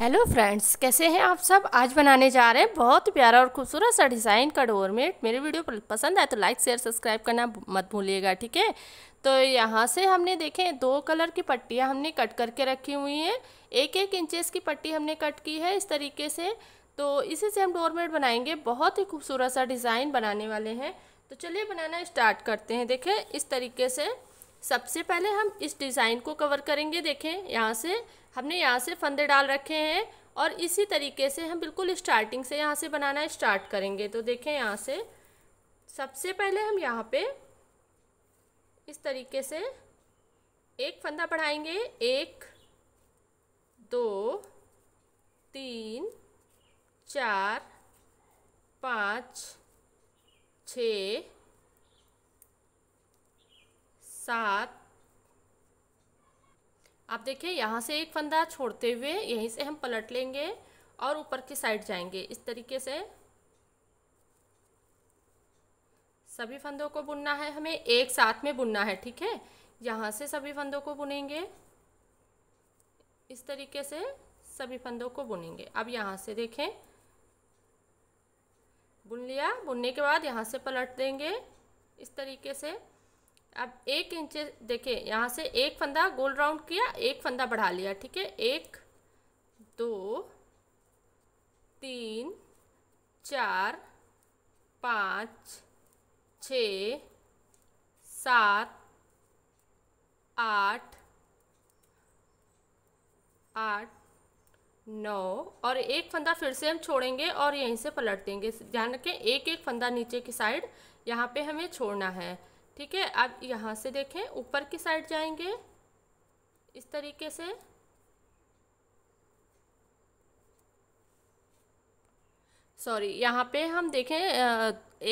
hello friends कैसे हैं आप सब आज बनाने जा रहे हैं बहुत प्यारा और खूबसूरत सा डिज़ाइन का डोरमेट मेरे वीडियो पसंद आए तो लाइक शेयर सब्सक्राइब करना मत भूलिएगा ठीक है तो यहाँ से हमने देखें दो कलर की पट्टियाँ हमने कट करके रखी हुई हैं एक एक इंचेस की पट्टी हमने कट की है इस तरीके से तो इसी से हम डोरमेट बनाएंगे बहुत ही खूबसूरत सा डिज़ाइन बनाने वाले हैं तो चलिए बनाना स्टार्ट करते हैं देखें इस तरीके से सबसे पहले हम इस डिज़ाइन को कवर करेंगे देखें यहाँ से हमने यहाँ से फंदे डाल रखे हैं और इसी तरीके से हम बिल्कुल स्टार्टिंग से यहाँ से बनाना स्टार्ट करेंगे तो देखें यहाँ से सबसे पहले हम यहाँ पे इस तरीके से एक फंदा बढ़ाएंगे एक दो तीन चार पाँच छ सात आप देखिए यहाँ से एक फंदा छोड़ते हुए यहीं से हम पलट लेंगे और ऊपर की साइड जाएंगे इस तरीके से सभी फंदों को बुनना है हमें एक साथ में बुनना है ठीक है यहाँ से सभी फंदों को बुनेंगे इस तरीके से सभी फंदों को बुनेंगे अब यहाँ से देखें बुन लिया बुनने के बाद यहाँ से पलट देंगे इस तरीके से अब एक इंच देखिए यहाँ से एक फंदा गोल राउंड किया एक फंदा बढ़ा लिया ठीक है एक दो तीन चार पाँच छ सात आठ आठ नौ और एक फंदा फिर से हम छोड़ेंगे और यहीं से पलट देंगे ध्यान रखें एक एक फंदा नीचे की साइड यहाँ पे हमें छोड़ना है ठीक है अब यहाँ से देखें ऊपर की साइड जाएंगे इस तरीके से सॉरी यहाँ पे हम देखें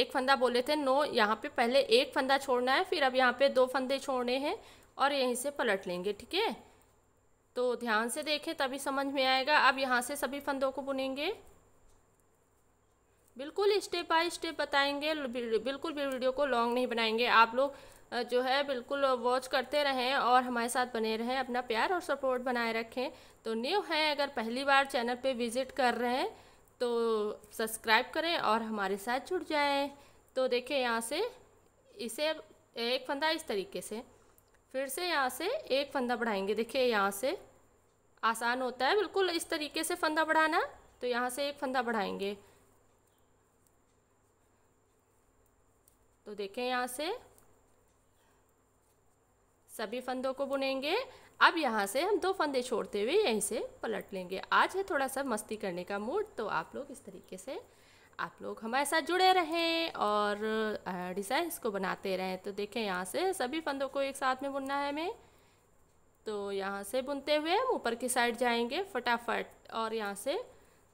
एक फंदा बोले थे नो यहाँ पे पहले एक फंदा छोड़ना है फिर अब यहाँ पे दो फंदे छोड़ने हैं और यहीं से पलट लेंगे ठीक है तो ध्यान से देखें तभी समझ में आएगा अब यहाँ से सभी फंदों को बुनेंगे बिल्कुल स्टेप बाय स्टेप बताएंगे बिल्कुल भी वीडियो को लॉन्ग नहीं बनाएंगे आप लोग जो है बिल्कुल वॉच करते रहें और हमारे साथ बने रहें अपना प्यार और सपोर्ट बनाए रखें तो न्यू हैं अगर पहली बार चैनल पे विज़िट कर रहे हैं तो सब्सक्राइब करें और हमारे साथ जुड़ जाएं तो देखिए यहाँ से इसे एक फंदा इस तरीके से फिर से यहाँ से एक फंदा बढ़ाएंगे देखिए यहाँ से आसान होता है बिल्कुल इस तरीके से फंदा बढ़ाना तो यहाँ से एक फंदा बढ़ाएंगे तो देखें यहाँ से सभी फंदों को बुनेंगे अब यहाँ से हम दो फंदे छोड़ते हुए यहीं से पलट लेंगे आज है थोड़ा सा मस्ती करने का मूड तो आप लोग इस तरीके से आप लोग हमारे साथ जुड़े रहें और डिज़ाइंस को बनाते रहें तो देखें यहाँ से सभी फंदों को एक साथ में बुनना है हमें तो यहाँ से बुनते हुए हम ऊपर की साइड जाएंगे फटाफट और यहाँ से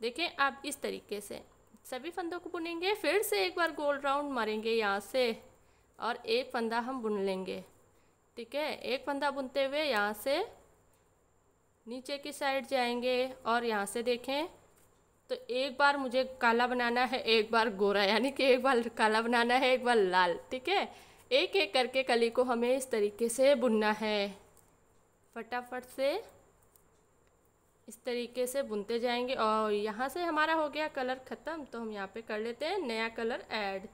देखें आप इस तरीके से सभी फंदों को बुनेंगे फिर से एक बार गोल राउंड मारेंगे यहाँ से और एक फंदा हम बुन लेंगे ठीक है एक फंदा बुनते हुए यहाँ से नीचे की साइड जाएंगे और यहाँ से देखें तो एक बार मुझे काला बनाना है एक बार गोरा यानी कि एक बार काला बनाना है एक बार लाल ठीक है एक एक करके कली को हमें इस तरीके से बुनना है फटाफट से इस तरीके से बुनते जाएंगे और यहाँ से हमारा हो गया कलर ख़त्म तो हम यहाँ पे कर लेते हैं नया कलर ऐड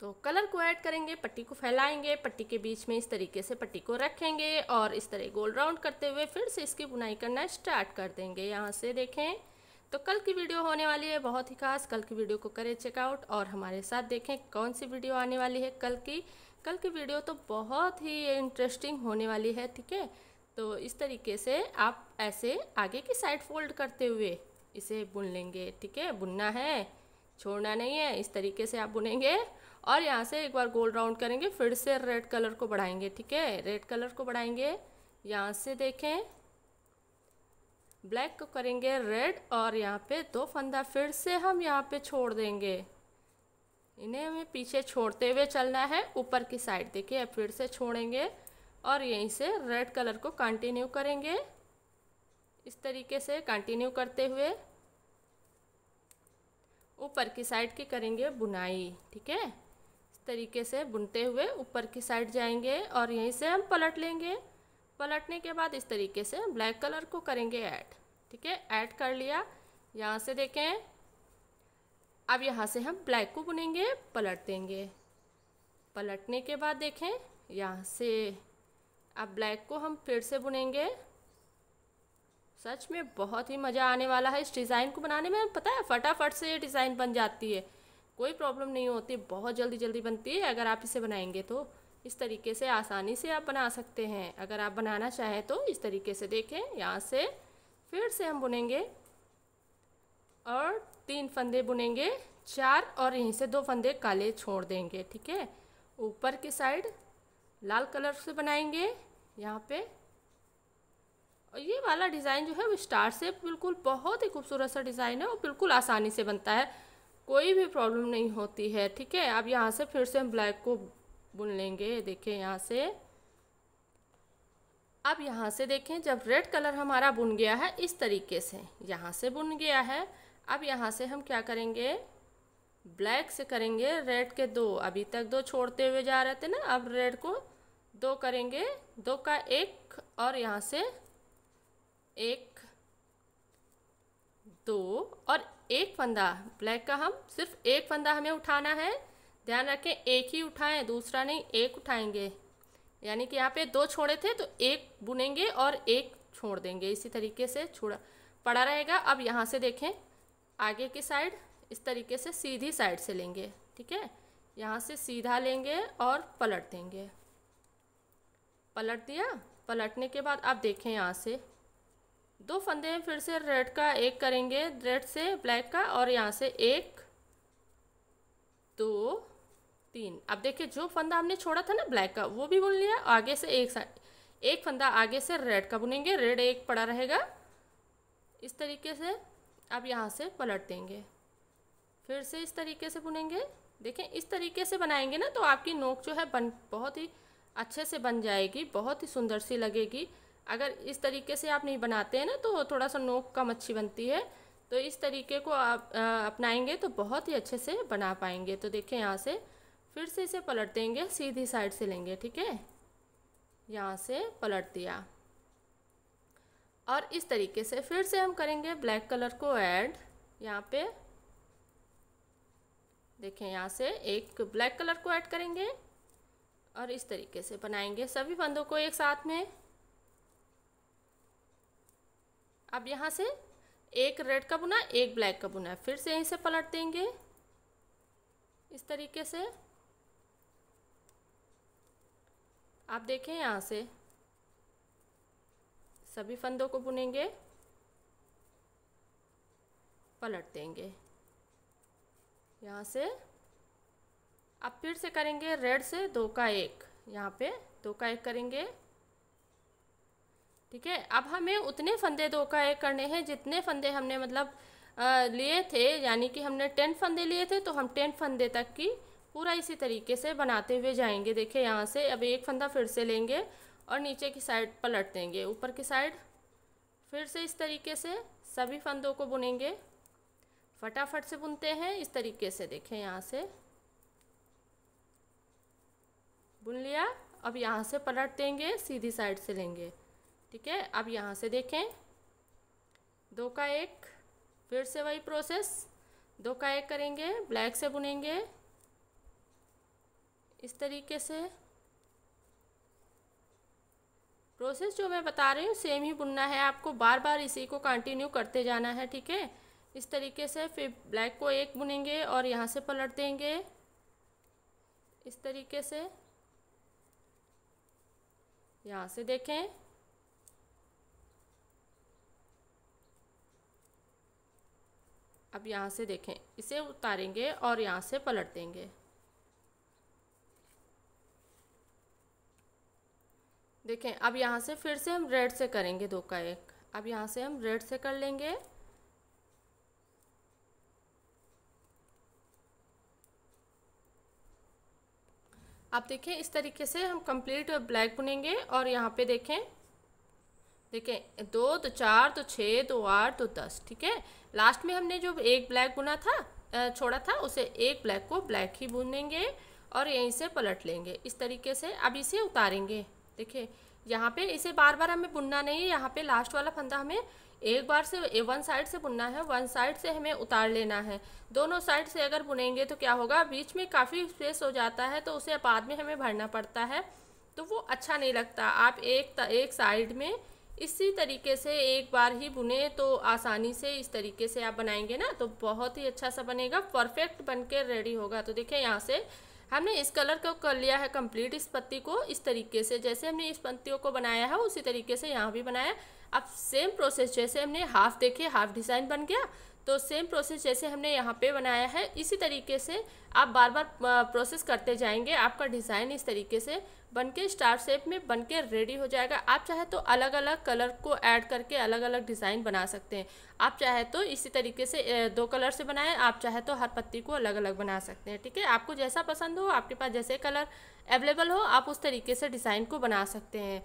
तो कलर को ऐड करेंगे पट्टी को फैलाएंगे पट्टी के बीच में इस तरीके से पट्टी को रखेंगे और इस तरह गोल राउंड करते हुए फिर से इसकी बुनाई करना स्टार्ट कर देंगे यहाँ से देखें तो कल की वीडियो होने वाली है बहुत ही खास कल की वीडियो को करें चेकआउट और हमारे साथ देखें कौन सी वीडियो आने वाली है कल की कल की वीडियो तो बहुत ही इंटरेस्टिंग होने वाली है ठीक है तो इस तरीके से आप ऐसे आगे की साइड फोल्ड करते हुए इसे बुन लेंगे ठीक है बुनना है छोड़ना नहीं है इस तरीके से आप बुनेंगे और यहाँ से एक बार गोल राउंड करेंगे फिर से रेड कलर को बढ़ाएंगे ठीक है रेड कलर को बढ़ाएंगे यहाँ से देखें ब्लैक को करेंगे रेड और यहाँ पे दो फंदा फिर से हम यहाँ पे छोड़ देंगे इन्हें हमें पीछे छोड़ते हुए चलना है ऊपर की साइड देखिए फिर से छोड़ेंगे और यहीं से रेड कलर को कंटिन्यू करेंगे इस तरीके से कंटिन्यू करते हुए ऊपर की साइड की करेंगे बुनाई ठीक है इस तरीके से बुनते हुए ऊपर की साइड जाएंगे और यहीं से हम पलट लेंगे पलटने के बाद इस तरीके से ब्लैक कलर को करेंगे ऐड ठीक है ऐड कर लिया यहाँ से देखें अब यहाँ से हम ब्लैक को बुनेंगे पलट देंगे पलटने के बाद देखें यहाँ से अब ब्लैक को हम फिर से बुनेंगे सच में बहुत ही मज़ा आने वाला है इस डिज़ाइन को बनाने में पता है फटाफट से ये डिज़ाइन बन जाती है कोई प्रॉब्लम नहीं होती बहुत जल्दी जल्दी बनती है अगर आप इसे बनाएंगे तो इस तरीके से आसानी से आप बना सकते हैं अगर आप बनाना चाहें तो इस तरीके से देखें यहाँ से फिर से हम बुनेंगे और तीन फंदे बुनेंगे चार और यहीं से दो फंदे काले छोड़ देंगे ठीक है ऊपर की साइड लाल कलर से बनाएंगे यहाँ पे और ये वाला डिज़ाइन जो है वो स्टार से बिल्कुल बहुत ही खूबसूरत सा डिज़ाइन है और बिल्कुल आसानी से बनता है कोई भी प्रॉब्लम नहीं होती है ठीक है अब यहाँ से फिर से हम ब्लैक को बुन लेंगे देखें यहाँ से अब यहाँ से देखें जब रेड कलर हमारा बुन गया है इस तरीके से यहाँ से बुन गया है अब यहाँ से हम क्या करेंगे ब्लैक से करेंगे रेड के दो अभी तक दो छोड़ते हुए जा रहे थे ना अब रेड को दो करेंगे दो का एक और यहाँ से एक दो और एक फंदा ब्लैक का हम सिर्फ एक फंदा हमें उठाना है ध्यान रखें एक ही उठाएं दूसरा नहीं एक उठाएंगे यानी कि यहाँ पे दो छोड़े थे तो एक बुनेंगे और एक छोड़ देंगे इसी तरीके से छोड़ा पड़ा रहेगा अब यहाँ से देखें आगे की साइड इस तरीके से सीधी साइड से लेंगे ठीक है यहाँ से सीधा लेंगे और पलट देंगे पलट दिया पलटने के बाद आप देखें यहाँ से दो फंदे हैं फिर से रेड का एक करेंगे रेड से ब्लैक का और यहाँ से एक दो तीन अब देखिए जो फंदा हमने छोड़ा था ना ब्लैक का वो भी बुन लिया आगे से एक साइड एक फंदा आगे से रेड का बुनेंगे रेड एक पड़ा रहेगा इस तरीके से अब यहाँ से पलट देंगे फिर से इस तरीके से बुनेंगे देखें इस तरीके से बनाएंगे ना तो आपकी नोक जो है बन बहुत ही अच्छे से बन जाएगी बहुत ही सुंदर सी लगेगी अगर इस तरीके से आप नहीं बनाते हैं ना तो थोड़ा सा नोक कम अच्छी बनती है तो इस तरीके को आप अपनाएंगे तो बहुत ही अच्छे से बना पाएंगे तो देखें यहाँ से फिर से इसे पलट देंगे सीधी साइड से लेंगे ठीक है यहाँ से पलट दिया और इस तरीके से फिर से हम करेंगे ब्लैक कलर को ऐड यहाँ पे देखें यहाँ से एक ब्लैक कलर को ऐड करेंगे और इस तरीके से बनाएंगे सभी फंदों को एक साथ में अब यहाँ से एक रेड का बुना एक ब्लैक का बुना फिर से यहीं से पलट देंगे इस तरीके से आप देखें यहाँ से सभी फंदों को बुनेंगे पलट देंगे यहाँ से अब फिर से करेंगे रेड से दो का एक यहाँ पे दो का एक करेंगे ठीक है अब हमें उतने फंदे दो का एक करने हैं जितने फंदे हमने मतलब लिए थे यानी कि हमने टेन फंदे लिए थे तो हम टेन फंदे तक की पूरा इसी तरीके से बनाते हुए जाएंगे देखिए यहाँ से अब एक फंदा फिर से लेंगे और नीचे की साइड पलट देंगे ऊपर की साइड फिर से इस तरीके से सभी फंदों को बुनेंगे फटाफट से बुनते हैं इस तरीके से देखें यहाँ से बुन लिया अब यहाँ से पलट देंगे सीधी साइड से लेंगे ठीक है अब यहाँ से देखें दो का एक फिर से वही प्रोसेस दो का एक करेंगे ब्लैक से बुनेंगे इस तरीके से प्रोसेस जो मैं बता रही हूँ सेम ही बुनना है आपको बार बार इसी को कंटिन्यू करते जाना है ठीक है इस तरीके से फिर ब्लैक को एक बुनेंगे और यहाँ से पलट देंगे इस तरीके से यहाँ से देखें अब यहाँ से देखें इसे उतारेंगे और यहाँ से पलट देंगे देखें अब यहाँ से फिर से हम रेड से करेंगे दो का एक अब यहाँ से हम रेड से कर लेंगे आप देखें इस तरीके से हम कंप्लीट ब्लैक बुनेंगे और यहाँ पे देखें देखें दो तो चार तो छः तो आठ तो दस ठीक है लास्ट में हमने जो एक ब्लैक बुना था छोड़ा था उसे एक ब्लैक को ब्लैक ही बुनेंगे और यहीं से पलट लेंगे इस तरीके से अब इसे उतारेंगे देखिए यहाँ पे इसे बार बार हमें बुनना नहीं है यहाँ पे लास्ट वाला फंदा हमें एक बार से वन साइड से बुनना है वन साइड से हमें उतार लेना है दोनों साइड से अगर बुनेंगे तो क्या होगा बीच में काफ़ी स्पेस हो जाता है तो उसे बाद में हमें भरना पड़ता है तो वो अच्छा नहीं लगता आप एक एक साइड में इसी तरीके से एक बार ही बुने तो आसानी से इस तरीके से आप बनाएंगे ना तो बहुत ही अच्छा सा बनेगा परफेक्ट बन के रेडी होगा तो देखिए यहाँ से हमने इस कलर को कर लिया है कंप्लीट इस पत्ती को इस तरीके से जैसे हमने इस पत्तियों को बनाया है उसी तरीके से यहाँ भी बनाया अब सेम प्रोसेस जैसे हमने हाफ देखे हाफ डिज़ाइन बन गया तो सेम प्रोसेस जैसे हमने यहाँ पे बनाया है इसी तरीके से आप बार बार प्रोसेस करते जाएंगे आपका डिज़ाइन इस तरीके से बनके स्टार शेप में बनके रेडी हो जाएगा आप चाहे तो अलग अलग कलर को ऐड करके अलग अलग डिज़ाइन बना सकते हैं आप चाहे तो इसी तरीके से दो कलर से बनाएं आप चाहे तो हर पत्ती को अलग अलग बना सकते हैं ठीक है आपको जैसा पसंद हो आपके पास जैसे कलर अवेलेबल हो आप उस तरीके से डिज़ाइन को बना सकते हैं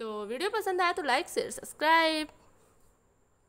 तो वीडियो पसंद आया तो लाइक शेयर सब्सक्राइब